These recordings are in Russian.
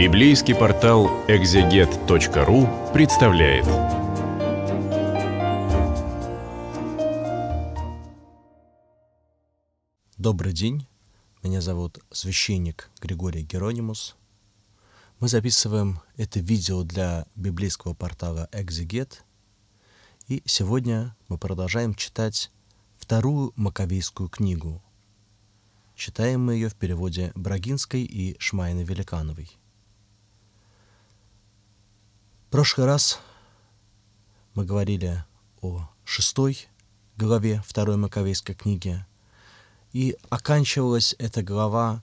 Библейский портал экзегет.ру представляет. Добрый день, меня зовут священник Григорий Геронимус. Мы записываем это видео для библейского портала «Экзегет», и сегодня мы продолжаем читать вторую маковейскую книгу. Читаем мы ее в переводе Брагинской и Шмайны Великановой. В прошлый раз мы говорили о шестой главе второй Маковейской книги, и оканчивалась эта глава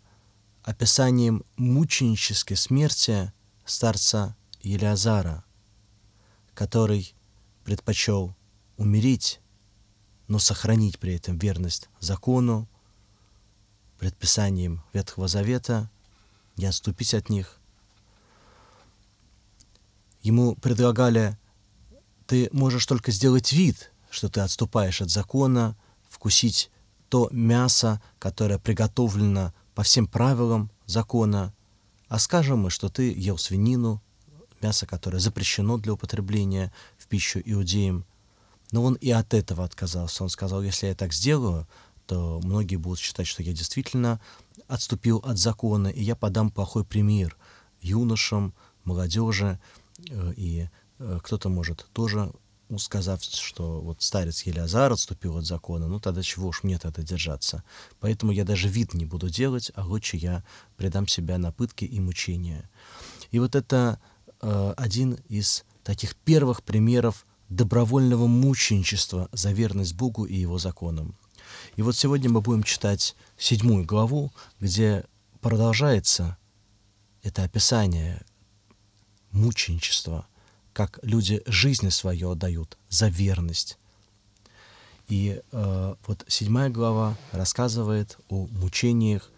описанием мученической смерти старца Елеазара, который предпочел умереть, но сохранить при этом верность закону, предписаниям Ветхого Завета, не отступить от них, Ему предлагали, ты можешь только сделать вид, что ты отступаешь от закона, вкусить то мясо, которое приготовлено по всем правилам закона, а скажем мы, что ты ел свинину, мясо, которое запрещено для употребления в пищу иудеям. Но он и от этого отказался. Он сказал, если я так сделаю, то многие будут считать, что я действительно отступил от закона, и я подам плохой пример юношам, молодежи. Э, и э, кто-то может тоже ну, сказав, что вот старец Елеазар отступил от закона, ну тогда чего уж мне тогда держаться. Поэтому я даже вид не буду делать, а лучше я предам себя на пытки и мучения. И вот это э, один из таких первых примеров добровольного мученичества за верность Богу и его законам. И вот сегодня мы будем читать седьмую главу, где продолжается это описание мученичество, как люди жизни свое отдают за верность. И э, вот седьмая глава рассказывает о мучениях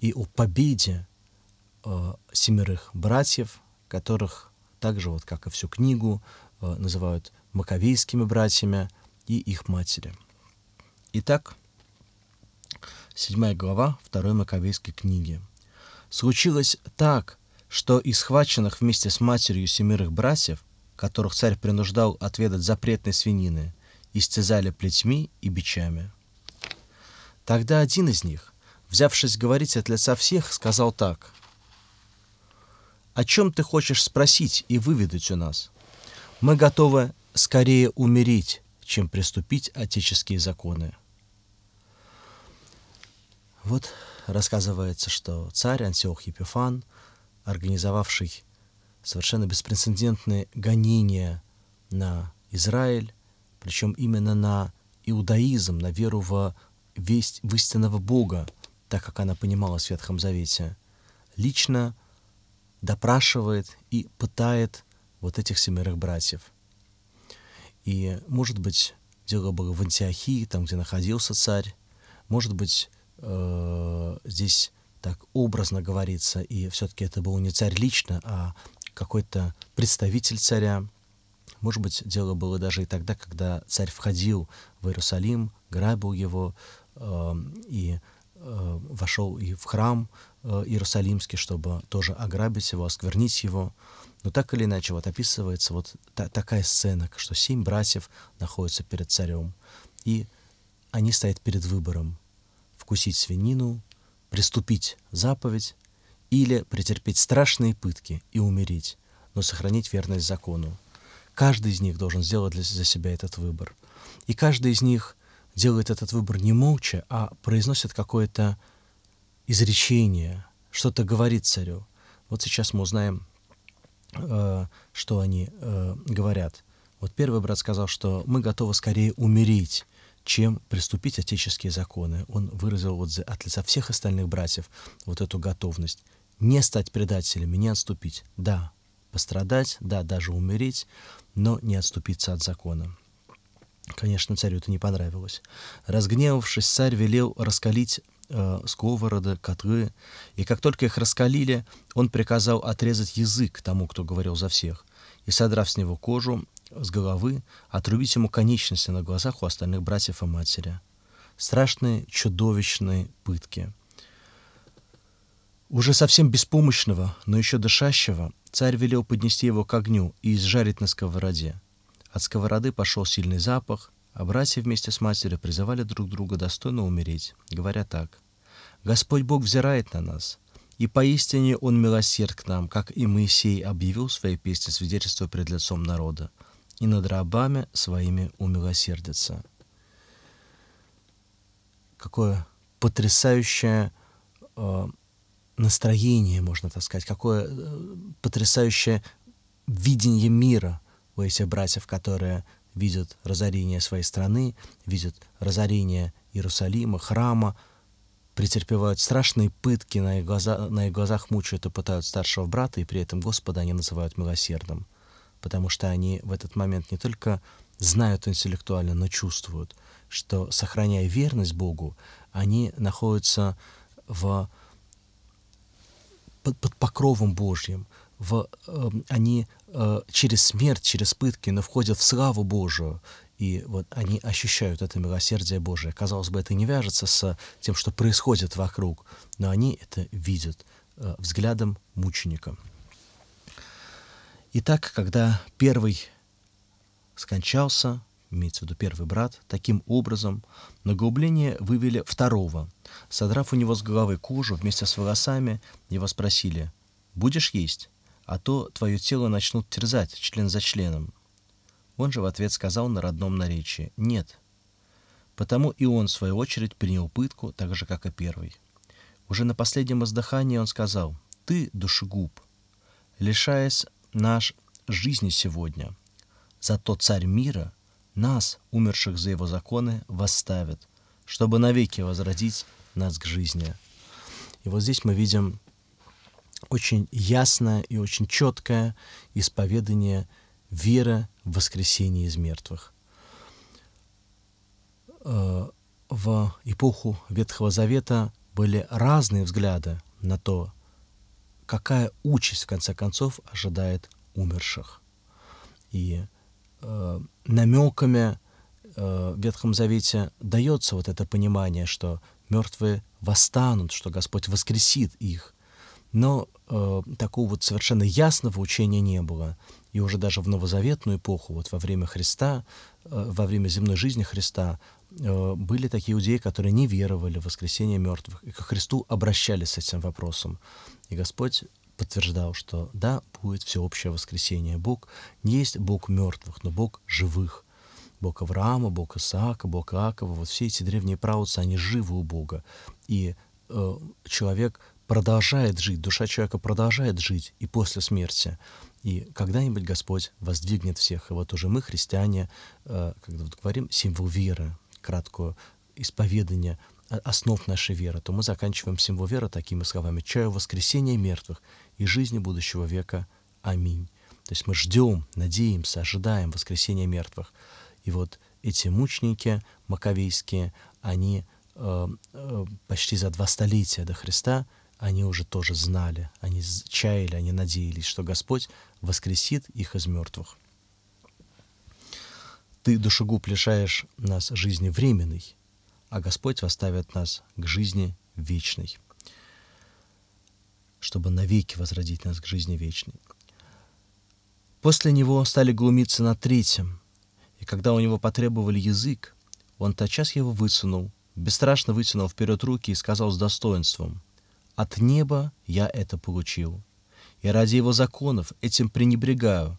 и о победе э, семерых братьев, которых также, вот как и всю книгу, э, называют маковейскими братьями и их матери. Итак, седьмая глава второй маковейской книги. «Случилось так, что из схваченных вместе с матерью семерых братьев, которых царь принуждал отведать запретной свинины, истязали плетьми и бичами. Тогда один из них, взявшись говорить от лица всех, сказал так. «О чем ты хочешь спросить и выведать у нас? Мы готовы скорее умереть, чем приступить отеческие законы». Вот рассказывается, что царь Антиох Епифан – организовавший совершенно беспрецедентные гонения на Израиль, причем именно на иудаизм, на веру в весть в истинного Бога, так как она понимала в Ветхом Завете, лично допрашивает и пытает вот этих семерых братьев. И, может быть, дело было в Антиохии, там, где находился царь, может быть, э, здесь так образно говорится, и все-таки это был не царь лично, а какой-то представитель царя. Может быть, дело было даже и тогда, когда царь входил в Иерусалим, грабил его э, и э, вошел и в храм э, Иерусалимский, чтобы тоже ограбить его, осквернить его. Но так или иначе, вот описывается вот та- такая сцена, что семь братьев находятся перед царем, и они стоят перед выбором — вкусить свинину приступить заповедь или претерпеть страшные пытки и умереть, но сохранить верность закону. Каждый из них должен сделать для, за себя этот выбор. И каждый из них делает этот выбор не молча, а произносит какое-то изречение, что-то говорит царю. Вот сейчас мы узнаем, э, что они э, говорят. Вот первый брат сказал, что мы готовы скорее умереть, чем приступить отеческие законы. Он выразил вот за, от лица всех остальных братьев вот эту готовность не стать предателями, не отступить. Да, пострадать, да, даже умереть, но не отступиться от закона. Конечно, царю это не понравилось. Разгневавшись, царь велел раскалить э, сковороды, котлы, и как только их раскалили, он приказал отрезать язык тому, кто говорил за всех, и, содрав с него кожу, с головы, отрубить ему конечности на глазах у остальных братьев и матери. Страшные, чудовищные пытки. Уже совсем беспомощного, но еще дышащего, царь велел поднести его к огню и изжарить на сковороде. От сковороды пошел сильный запах, а братья вместе с матерью призывали друг друга достойно умереть, говоря так. «Господь Бог взирает на нас, и поистине Он милосерд к нам, как и Моисей объявил в своей песне свидетельство пред лицом народа и над рабами своими умилосердится. Какое потрясающее э, настроение, можно так сказать, какое э, потрясающее видение мира у этих братьев, которые видят разорение своей страны, видят разорение Иерусалима, храма, претерпевают страшные пытки, на их, глаза, на их глазах мучают и пытают старшего брата, и при этом Господа они называют милосердным потому что они в этот момент не только знают интеллектуально, но чувствуют, что, сохраняя верность Богу, они находятся в, под, под покровом Божьим, в, э, они э, через смерть, через пытки, но входят в славу Божию, и вот они ощущают это милосердие Божие. Казалось бы, это не вяжется с тем, что происходит вокруг, но они это видят э, взглядом мученика. Итак, когда первый скончался, имеется в виду первый брат, таким образом на углубление вывели второго. Содрав у него с головы кожу вместе с волосами, его спросили «Будешь есть? А то твое тело начнут терзать член за членом». Он же в ответ сказал на родном наречии «Нет». Потому и он, в свою очередь, принял пытку, так же, как и первый. Уже на последнем издыхании он сказал «Ты, душегуб, лишаясь наш жизни сегодня. Зато царь мира нас, умерших за его законы, восставит, чтобы навеки возродить нас к жизни. И вот здесь мы видим очень ясное и очень четкое исповедание веры в воскресение из мертвых. Э, в эпоху Ветхого Завета были разные взгляды на то, какая участь, в конце концов, ожидает умерших. И э, намеками э, в Ветхом Завете дается вот это понимание, что мертвые восстанут, что Господь воскресит их. Но э, такого вот совершенно ясного учения не было. И уже даже в новозаветную эпоху, вот во время Христа, э, во время земной жизни Христа, э, были такие иудеи, которые не веровали в воскресение мертвых, и к Христу обращались с этим вопросом. И Господь подтверждал, что да, будет всеобщее воскресение. Бог не есть Бог мертвых, но Бог живых. Бог Авраама, Бог Исаака, Бог Иакова, вот все эти древние правоцы, они живы у Бога. И э, человек продолжает жить, душа человека продолжает жить и после смерти. И когда-нибудь Господь воздвигнет всех. И вот уже мы, христиане, э, когда вот говорим символ веры, краткое исповедание основ нашей веры, то мы заканчиваем символ веры такими словами «Чаю воскресения мертвых и жизни будущего века. Аминь». То есть мы ждем, надеемся, ожидаем воскресения мертвых. И вот эти мученики маковейские, они э, э, почти за два столетия до Христа, они уже тоже знали, они чаяли, они надеялись, что Господь воскресит их из мертвых. Ты, душегуб, лишаешь нас жизни временной, а Господь восставит нас к жизни вечной, чтобы навеки возродить нас к жизни вечной. После него стали глумиться на третьем, и когда у него потребовали язык, он тотчас его высунул, бесстрашно вытянул вперед руки и сказал с достоинством, «От неба я это получил, и ради его законов этим пренебрегаю,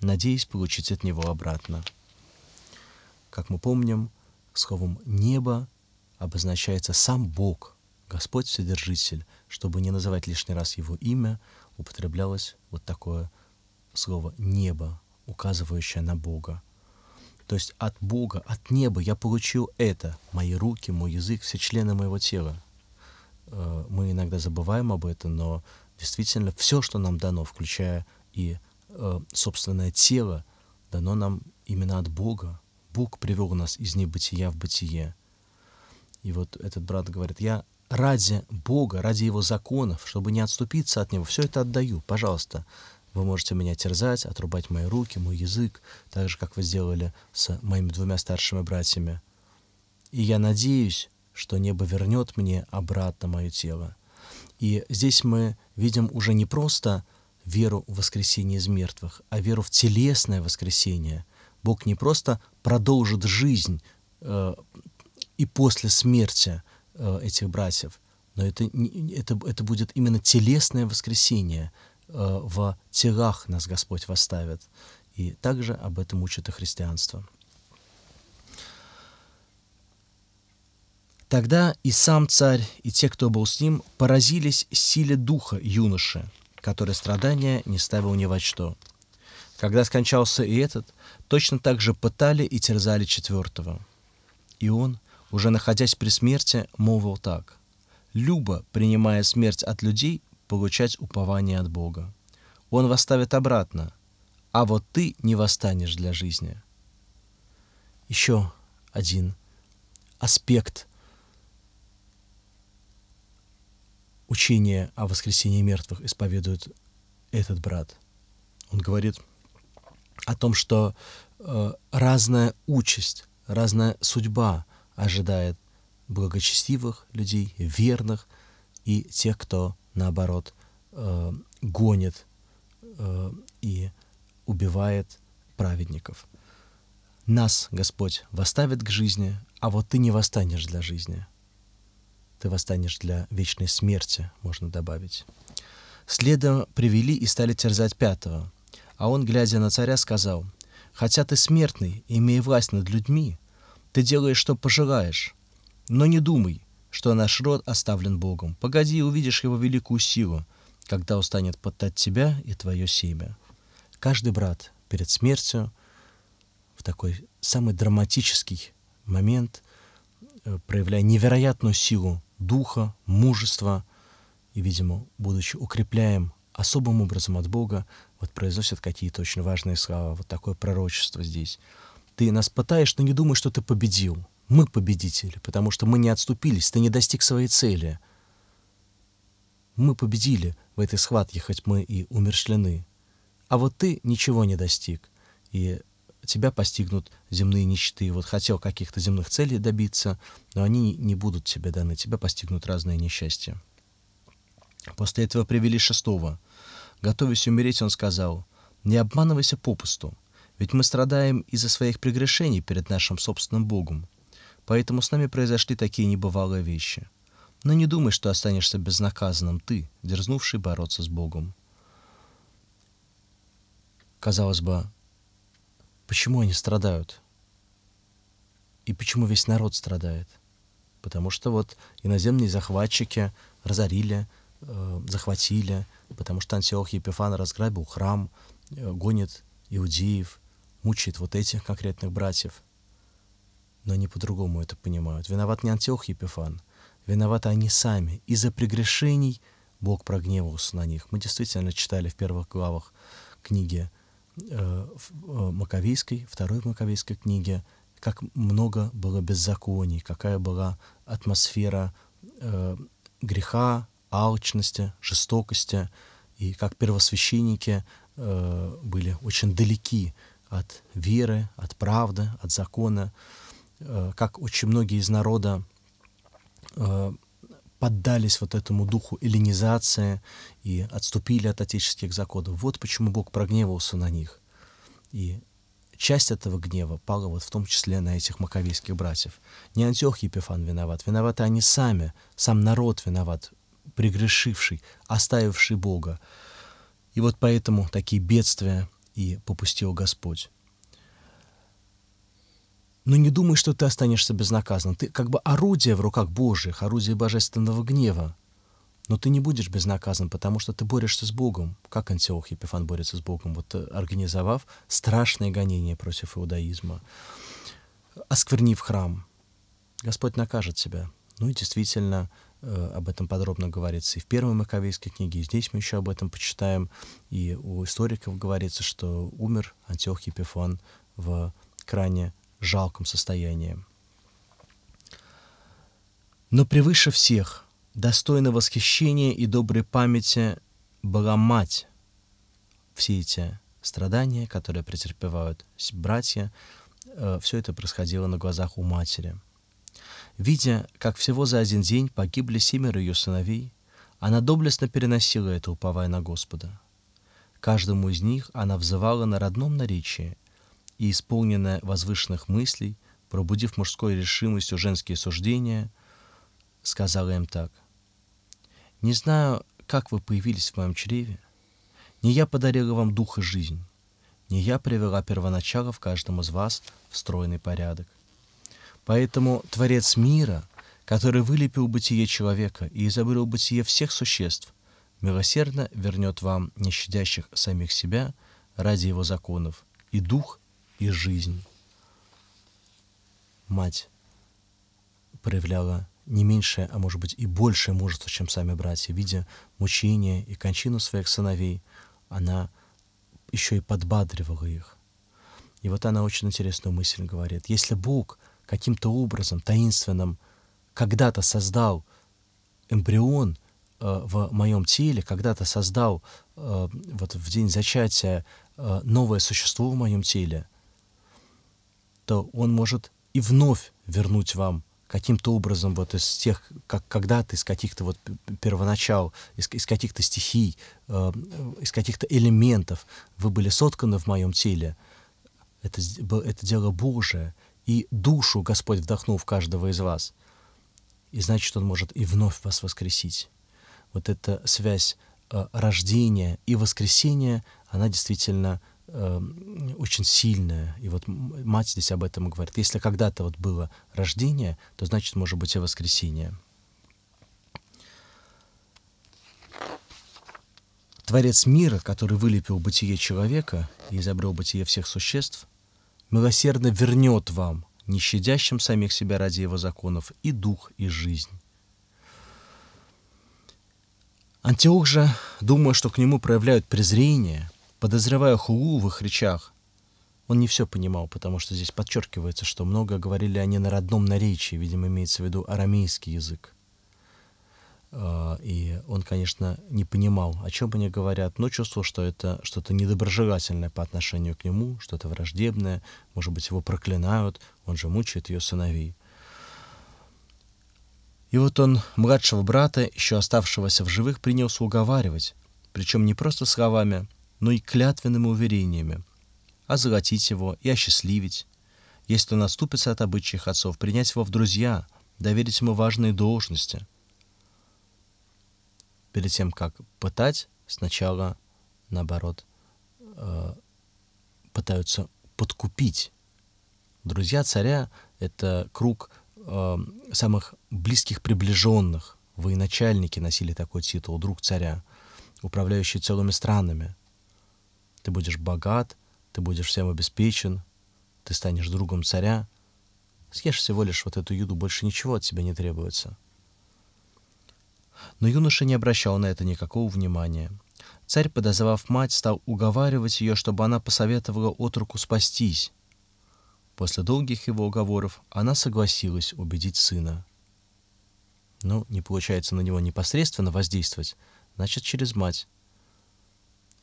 надеясь получить от него обратно. Как мы помним, словом «небо» обозначается сам Бог, Господь Вседержитель. Чтобы не называть лишний раз его имя, употреблялось вот такое слово «небо», указывающее на Бога. То есть от Бога, от неба я получил это, мои руки, мой язык, все члены моего тела. Э, мы иногда забываем об этом, но действительно все, что нам дано, включая и э, собственное тело, дано нам именно от Бога. Бог привел нас из небытия в бытие. И вот этот брат говорит, я ради Бога, ради Его законов, чтобы не отступиться от Него, все это отдаю, пожалуйста. Вы можете меня терзать, отрубать мои руки, мой язык, так же, как вы сделали с моими двумя старшими братьями. И я надеюсь, что небо вернет мне обратно мое тело. И здесь мы видим уже не просто веру в воскресение из мертвых, а веру в телесное воскресение. Бог не просто продолжит жизнь э, и после смерти э, этих братьев, но это, не, это, это будет именно телесное воскресение. Э, в телах нас Господь восставит. И также об этом учит и христианство. Тогда и сам царь, и те, кто был с ним, поразились силе духа юноши, который страдания не ставил ни во что. Когда скончался и этот, точно так же пытали и терзали четвертого. И он, уже находясь при смерти, молвил так. «Любо, принимая смерть от людей, получать упование от Бога. Он восставит обратно, а вот ты не восстанешь для жизни». Еще один аспект – учение о воскресении мертвых исповедует этот брат. Он говорит о том, что э, разная участь, разная судьба ожидает благочестивых людей, верных и тех, кто, наоборот, э, гонит э, и убивает праведников. Нас Господь восставит к жизни, а вот ты не восстанешь для жизни ты восстанешь для вечной смерти, можно добавить. Следом привели и стали терзать пятого. А он, глядя на царя, сказал, «Хотя ты смертный, имея власть над людьми, ты делаешь, что пожелаешь. Но не думай, что наш род оставлен Богом. Погоди, увидишь его великую силу, когда устанет подтать тебя и твое семя». Каждый брат перед смертью в такой самый драматический момент, э, проявляя невероятную силу духа, мужества, и, видимо, будучи укрепляем особым образом от Бога, вот произносят какие-то очень важные слова, вот такое пророчество здесь. Ты нас пытаешь, но не думай, что ты победил. Мы победители, потому что мы не отступились, ты не достиг своей цели. Мы победили в этой схватке, хоть мы и умершлены. А вот ты ничего не достиг. И тебя постигнут земные нищеты. Вот хотел каких-то земных целей добиться, но они не будут тебе даны, тебя постигнут разные несчастья. После этого привели шестого. Готовясь умереть, он сказал, «Не обманывайся попусту, ведь мы страдаем из-за своих прегрешений перед нашим собственным Богом, поэтому с нами произошли такие небывалые вещи. Но не думай, что останешься безнаказанным ты, дерзнувший бороться с Богом». Казалось бы, Почему они страдают? И почему весь народ страдает? Потому что вот иноземные захватчики разорили, э, захватили, потому что Антиох Епифан разграбил храм, э, гонит иудеев, мучает вот этих конкретных братьев. Но они по-другому это понимают. Виноват не Антиох Епифан, виноваты они сами. Из-за прегрешений Бог прогневался на них. Мы действительно читали в первых главах книги в э, э, Маковейской, второй Маковейской книге, как много было беззаконий, какая была атмосфера э, греха, алчности, жестокости, и как первосвященники э, были очень далеки от веры, от правды, от закона, э, как очень многие из народа э, поддались вот этому духу эллинизации и отступили от отеческих законов. Вот почему Бог прогневался на них. И часть этого гнева пала вот в том числе на этих маковейских братьев. Не Антиох Епифан виноват, виноваты они сами, сам народ виноват, прегрешивший, оставивший Бога. И вот поэтому такие бедствия и попустил Господь. Но не думай, что ты останешься безнаказанным. Ты как бы орудие в руках Божьих, орудие божественного гнева. Но ты не будешь безнаказан, потому что ты борешься с Богом. Как Антиох Епифан борется с Богом? Вот э, организовав страшное гонение против иудаизма, осквернив храм. Господь накажет тебя. Ну и действительно, э, об этом подробно говорится и в первой Маковейской книге, и здесь мы еще об этом почитаем. И у историков говорится, что умер Антиох Епифан в кране жалком состоянии. Но превыше всех, достойна восхищения и доброй памяти была мать. Все эти страдания, которые претерпевают братья, э, все это происходило на глазах у матери. Видя, как всего за один день погибли семеро ее сыновей, она доблестно переносила это, уповая на Господа. Каждому из них она взывала на родном наречии и исполненная возвышенных мыслей, пробудив мужской решимостью женские суждения, сказала им так. «Не знаю, как вы появились в моем чреве. Не я подарила вам дух и жизнь. Не я привела первоначало в каждом из вас в стройный порядок. Поэтому Творец мира, который вылепил бытие человека и изобрел бытие всех существ, милосердно вернет вам, не самих себя, ради его законов, и дух, и жизнь. Мать проявляла не меньшее, а может быть и большее мужество, чем сами братья, видя мучения и кончину своих сыновей, она еще и подбадривала их. И вот она очень интересную мысль говорит. Если Бог каким-то образом, таинственным, когда-то создал эмбрион э, в моем теле, когда-то создал э, вот в день зачатия э, новое существо в моем теле, то он может и вновь вернуть вам каким-то образом вот из тех, как когда-то из каких-то вот первоначал, из, из каких-то стихий, эм, э, из каких-то элементов вы были сотканы в моем теле. Это, это дело Божие. И душу Господь вдохнул в каждого из вас. И значит, Он может и вновь вас воскресить. Вот эта связь э, рождения и воскресения, она действительно Эм, очень сильное. И вот мать здесь об этом говорит. Если когда-то вот было рождение, то значит, может быть, и воскресение. Творец мира, который вылепил бытие человека и изобрел бытие всех существ, милосердно вернет вам, не щадящим самих себя ради его законов, и дух, и жизнь. Антиох же, думая, что к нему проявляют презрение, Подозревая Хулу в их речах, он не все понимал, потому что здесь подчеркивается, что много говорили они на родном наречии, видимо, имеется в виду арамейский язык. А, и он, конечно, не понимал, о чем они говорят, но чувствовал, что это что-то недоброжелательное по отношению к нему, что-то враждебное, может быть, его проклинают, он же мучает ее сыновей. И вот он младшего брата, еще оставшегося в живых, принялся уговаривать, причем не просто словами, но и клятвенными уверениями, озолотить его и осчастливить, если он отступится от обычаев отцов, принять его в друзья, доверить ему важные должности. Перед тем, как пытать, сначала, наоборот, э, пытаются подкупить. Друзья царя — это круг э, самых близких приближенных. Военачальники носили такой титул, друг царя, управляющий целыми странами — ты будешь богат, ты будешь всем обеспечен, ты станешь другом царя. Съешь всего лишь вот эту еду, больше ничего от тебя не требуется. Но юноша не обращал на это никакого внимания. Царь, подозвав мать, стал уговаривать ее, чтобы она посоветовала отруку спастись. После долгих его уговоров она согласилась убедить сына. Ну, не получается на него непосредственно воздействовать, значит, через мать.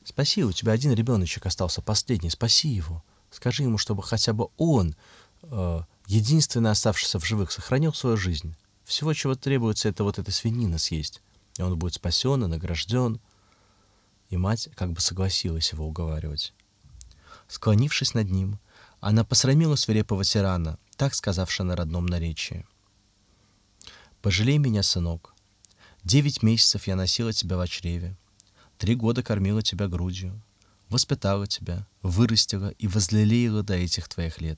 Спаси, у тебя один ребеночек остался, последний, спаси его. Скажи ему, чтобы хотя бы он, э, единственный оставшийся в живых, сохранил свою жизнь. Всего, чего требуется, это вот эта свинина съесть. И он будет спасен и награжден. И мать как бы согласилась его уговаривать. Склонившись над ним, она посрамила свирепого тирана, так сказавшая на родном наречии. «Пожалей меня, сынок. Девять месяцев я носила тебя в чреве, Три года кормила тебя грудью, воспитала тебя, вырастила и возлелеяла до этих твоих лет.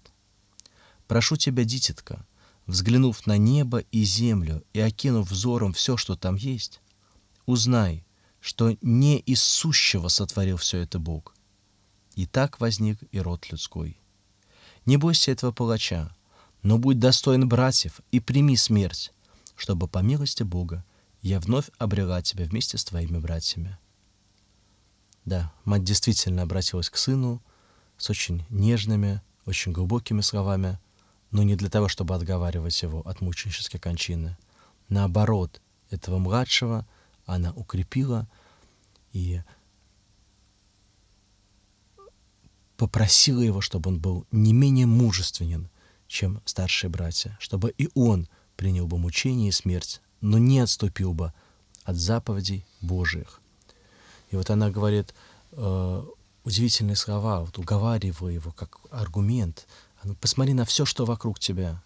Прошу тебя, дитятка, взглянув на небо и землю и окинув взором все, что там есть, узнай, что не из сущего сотворил все это Бог. И так возник и род людской. Не бойся этого палача, но будь достоин братьев и прими смерть, чтобы по милости Бога я вновь обрела тебя вместе с твоими братьями. Да, мать действительно обратилась к сыну с очень нежными, очень глубокими словами, но не для того, чтобы отговаривать его от мученической кончины. Наоборот, этого младшего она укрепила и попросила его, чтобы он был не менее мужественен, чем старшие братья, чтобы и он принял бы мучение и смерть, но не отступил бы от заповедей Божиих. И вот она говорит э, удивительные слова, вот уговаривая его как аргумент. Она, Посмотри на все, что вокруг тебя.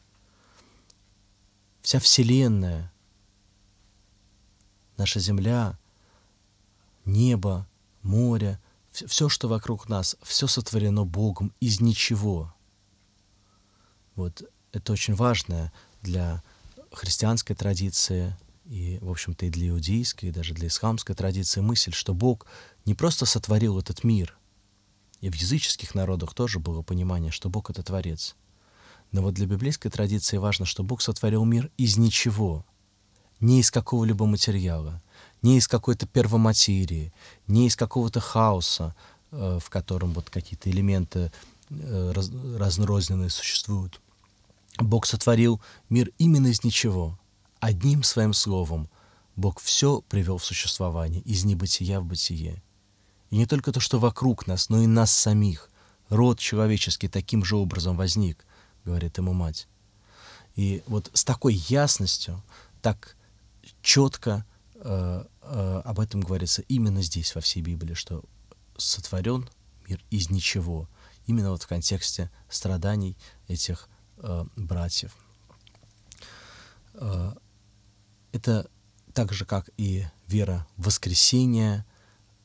Вся Вселенная, наша Земля, небо, море, все, что вокруг нас, все сотворено Богом из ничего. Вот это очень важное для христианской традиции, и, в общем-то, и для иудейской, и даже для исламской традиции мысль, что Бог не просто сотворил этот мир, и в языческих народах тоже было понимание, что Бог — это Творец. Но вот для библейской традиции важно, что Бог сотворил мир из ничего, не из какого-либо материала, не из какой-то первоматерии, не из какого-то хаоса, э, в котором вот какие-то элементы э, раз, разнорозненные существуют. Бог сотворил мир именно из ничего — Одним своим словом Бог все привел в существование, из небытия в бытие. И не только то, что вокруг нас, но и нас самих. Род человеческий таким же образом возник, говорит ему мать. И вот с такой ясностью, так четко э, э, об этом говорится именно здесь, во всей Библии, что сотворен мир из ничего. Именно вот в контексте страданий этих э, братьев. Э, это так же, как и вера в воскресение,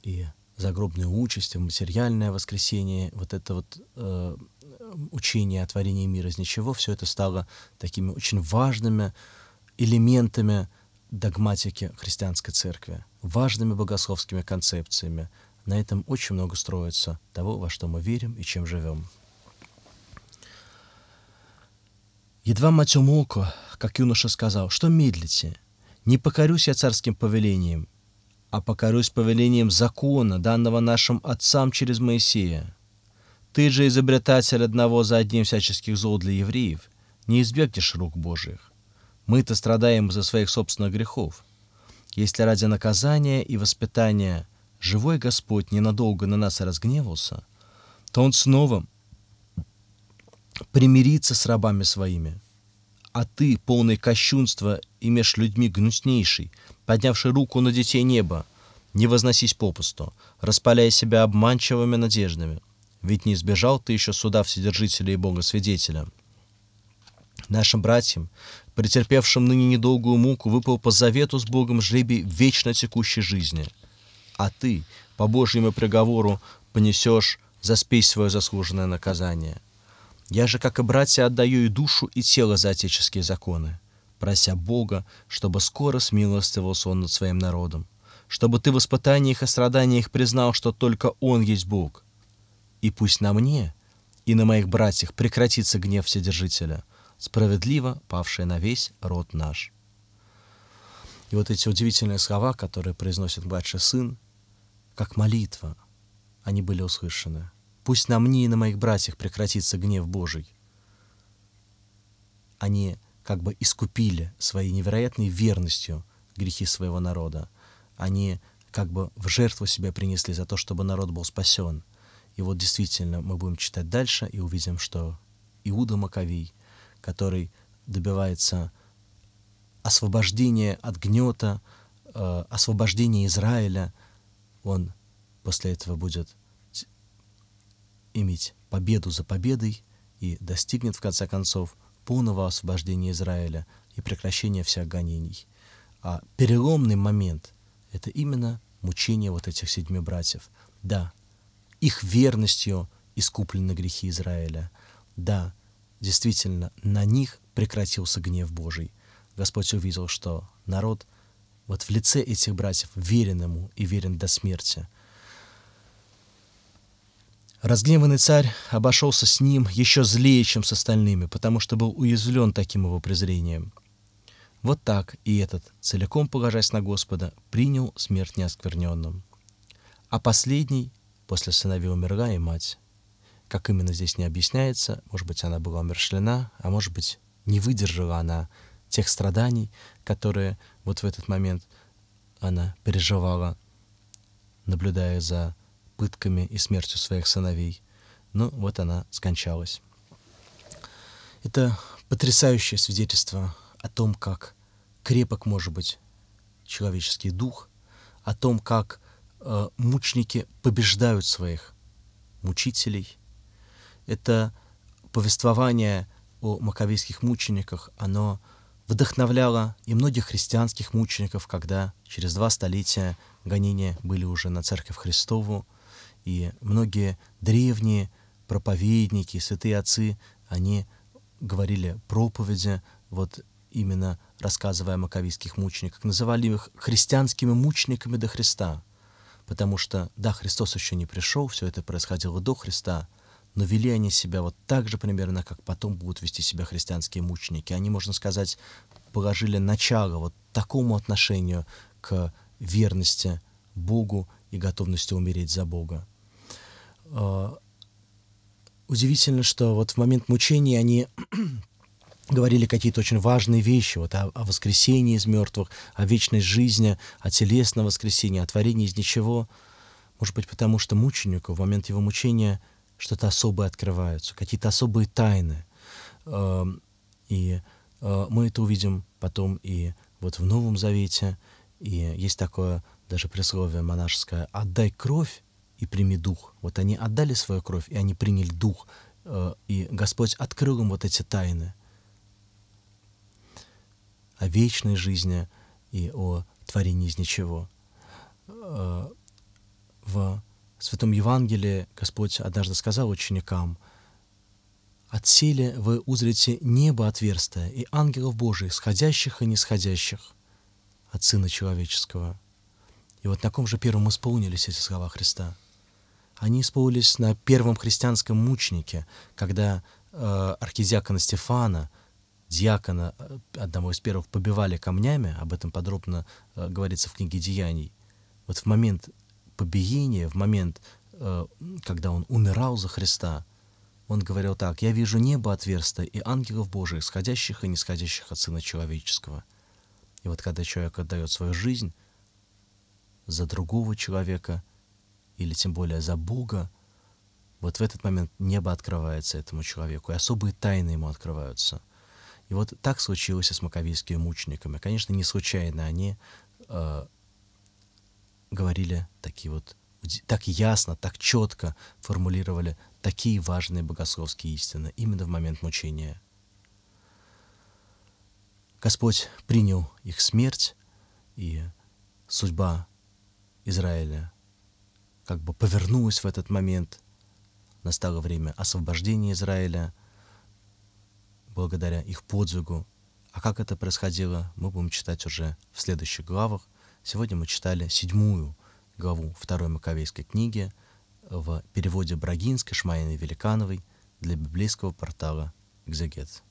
и загробную участь, и материальное воскресение, вот это вот э, учение о творении мира из ничего, все это стало такими очень важными элементами догматики христианской церкви, важными богословскими концепциями. На этом очень много строится того, во что мы верим и чем живем. Едва мать умолкла, как юноша сказал, что медлите, не покорюсь я царским повелением, а покорюсь повелением закона, данного нашим отцам через Моисея. Ты же изобретатель одного за одним всяческих зол для евреев, не избегнешь рук Божьих. Мы-то страдаем из-за своих собственных грехов. Если ради наказания и воспитания живой Господь ненадолго на нас разгневался, то Он снова примирится с рабами своими – а ты, полный кощунства и меж людьми гнуснейший, поднявший руку на детей неба, не возносись попусту, распаляя себя обманчивыми надеждами, ведь не избежал ты еще суда Вседержителя и Бога-Свидетеля. Нашим братьям, претерпевшим ныне недолгую муку, выпал по завету с Богом жребий вечно текущей жизни. А ты, по Божьему приговору, понесешь за спесь свое заслуженное наказание». Я же, как и братья, отдаю и душу, и тело за отеческие законы, прося Бога, чтобы скоро смилостивился Он над своим народом, чтобы ты в испытаниях и страданиях признал, что только Он есть Бог. И пусть на мне и на моих братьях прекратится гнев Вседержителя, справедливо павший на весь род наш». И вот эти удивительные слова, которые произносит младший сын, как молитва, они были услышаны. Пусть на мне и на моих братьях прекратится гнев Божий. Они как бы искупили своей невероятной верностью грехи своего народа. Они как бы в жертву себя принесли за то, чтобы народ был спасен. И вот действительно мы будем читать дальше и увидим, что Иуда Маковий, который добивается освобождения от гнета, э, освобождения Израиля, он после этого будет иметь победу за победой и достигнет, в конце концов, полного освобождения Израиля и прекращения всех гонений. А переломный момент — это именно мучение вот этих sedьми братьев. Да, их верностью искуплены грехи Израиля. Да, действительно, на них прекратился гнев Божий. Господь увидел, что народ вот в лице этих братьев верен ему и верен до смерти — Разгневанный царь обошелся с ним еще злее, чем с остальными, потому что был уязвлен таким его презрением. Вот так и этот, целиком положась на Господа, принял смерть неоскверненным. А последний, после сыновей умерла и мать. Как именно здесь не объясняется, может быть, она была умершлена, а может быть, не выдержала она тех страданий, которые вот в этот момент она переживала, наблюдая за пытками и смертью своих сыновей. ну вот она скончалась. Это потрясающее свидетельство о том, как крепок может быть человеческий дух, о том, как э, мученики побеждают своих мучителей. Это повествование о маковейских мучениках, оно вдохновляло и многих христианских мучеников, когда через два столетия гонения были уже на Церковь Христову, и многие древние проповедники, святые отцы, они говорили проповеди, вот именно рассказывая о маковийских мучениках, называли их христианскими мучениками до Христа, потому что, да, Христос еще не пришел, все это происходило до Христа, но вели они себя вот так же примерно, как потом будут вести себя христианские мученики. Они, можно сказать, положили начало вот такому отношению к верности Богу и готовности умереть за Бога. Э, удивительно, что вот в момент мучения они говорили какие-то очень важные вещи, вот о, о воскресении из мертвых, о вечной жизни, о телесном воскресении, о творении из ничего. Может быть, потому что мученику в момент его мучения что-то особое открывается, какие-то особые тайны. Эм, и э, мы это увидим потом и вот в Новом Завете, и есть такое даже присловие монашеское «отдай кровь, и прими дух. Вот они отдали свою кровь, и они приняли дух. Э, и Господь открыл им вот эти тайны о вечной жизни и о творении из ничего. Э, в Святом Евангелии Господь однажды сказал ученикам, «От сели вы узрите небо отверстие и ангелов Божьих, сходящих и нисходящих от Сына Человеческого». И вот на ком же первым исполнились эти слова Христа – они исполнились на первом христианском мученике, когда э, архидиакона Стефана, диакона э, одного из первых, побивали камнями, об этом подробно э, говорится в книге «Деяний». Вот в момент побиения, в момент, э, когда он умирал за Христа, он говорил так, «Я вижу небо отверстие и ангелов Божиих, сходящих и нисходящих от Сына Человеческого». И вот когда человек отдает свою жизнь за другого человека – или тем более за Бога, вот в этот момент небо открывается этому человеку, и особые тайны ему открываются. И вот так случилось и с маковийскими мучениками. Конечно, не случайно они э, говорили такие вот, так ясно, так четко формулировали такие важные богословские истины именно в момент мучения. Господь принял их смерть, и судьба Израиля как бы повернулось в этот момент. Настало время освобождения Израиля благодаря их подвигу. А как это происходило, мы будем читать уже в следующих главах. Сегодня мы читали седьмую главу второй Маковейской книги в переводе Брагинской, Шмаиной Великановой для библейского портала «Экзегет».